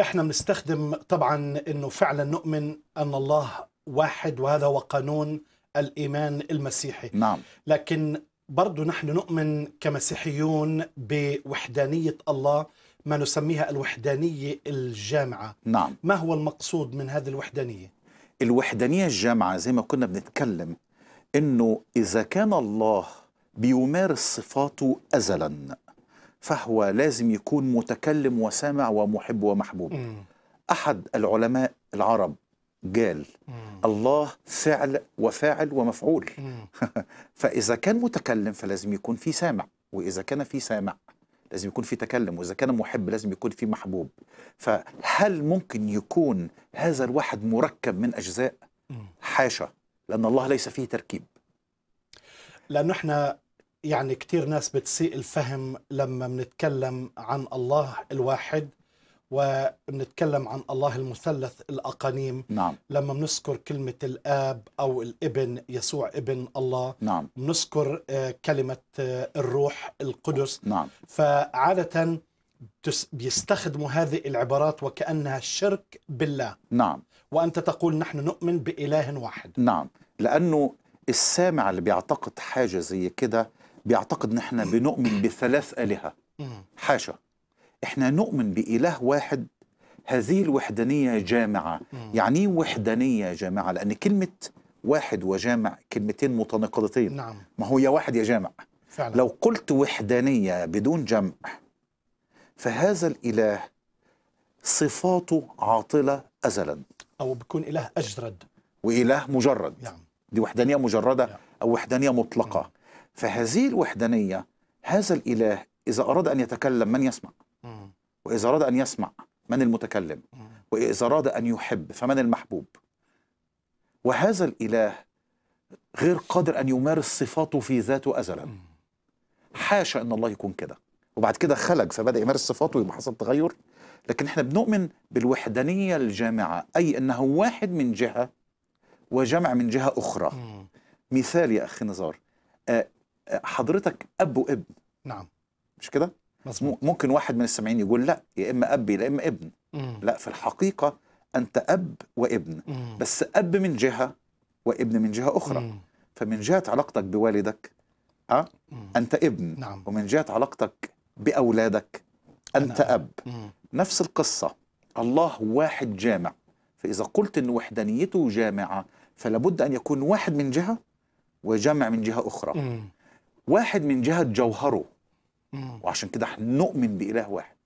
احنا بنستخدم طبعا انه فعلا نؤمن ان الله واحد وهذا هو قانون الايمان المسيحي نعم لكن برضو نحن نؤمن كمسيحيون بوحدانيه الله ما نسميها الوحدانيه الجامعه نعم ما هو المقصود من هذه الوحدانيه الوحدانيه الجامعه زي ما كنا بنتكلم انه اذا كان الله بيمارس صفاته ازلا فهو لازم يكون متكلم وسامع ومحب ومحبوب أحد العلماء العرب قال الله فعل وفاعل ومفعول فإذا كان متكلم فلازم يكون في سامع وإذا كان في سامع لازم يكون في تكلم وإذا كان محب لازم يكون في محبوب فهل ممكن يكون هذا الواحد مركب من أجزاء؟ حاشا لأن الله ليس فيه تركيب لأنه احنا يعني كثير ناس بتسيء الفهم لما بنتكلم عن الله الواحد وبنتكلم عن الله المثلث الأقانيم نعم. لما بنذكر كلمة الآب أو الابن يسوع ابن الله نعم. بنذكر آه، كلمة آه، الروح القدس نعم. فعادة بيستخدموا هذه العبارات وكأنها شرك بالله نعم وأنت تقول نحن نؤمن بإله واحد نعم لأنه السامع اللي بيعتقد حاجة زي كده بيعتقد ان احنا بنؤمن بثلاث الهه حاشا احنا نؤمن باله واحد هذه الوحدانيه جامعه يعني ايه وحدانيه جامعه لان كلمه واحد وجامع كلمتين متناقضتين نعم. ما هو يا واحد يا جامع فعلا. لو قلت وحدانيه بدون جمع فهذا الاله صفاته عاطله ازلا او بيكون اله اجرد واله مجرد نعم. دي وحدانيه مجرده نعم. او وحدانيه مطلقه نعم. فهذه الوحدانية هذا الإله إذا أراد أن يتكلم من يسمع وإذا أراد أن يسمع من المتكلم وإذا أراد أن يحب فمن المحبوب وهذا الإله غير قادر أن يمارس صفاته في ذاته أزلا حاشا أن الله يكون كده وبعد كده خلق فبدأ يمارس صفاته ويبقى حصل تغير لكن احنا بنؤمن بالوحدانية الجامعة أي أنه واحد من جهة وجمع من جهة أخرى مثال يا أخي نزار آه، حضرتك اب وابن نعم مش كده مظبوط ممكن واحد من السامعين يقول لا يا اما اب يا اما ابن مم. لا في الحقيقه انت اب وابن مم. بس اب من جهه وابن من جهه اخرى مم. فمن جهه علاقتك بوالدك أه؟ مم. انت ابن نعم. ومن جهه علاقتك باولادك انت أنا. نعم. اب مم. نفس القصه الله واحد جامع فاذا قلت ان وحدانيته جامعه فلابد ان يكون واحد من جهه وجمع من جهه اخرى مم. واحد من جهة جوهره وعشان كده نؤمن بإله واحد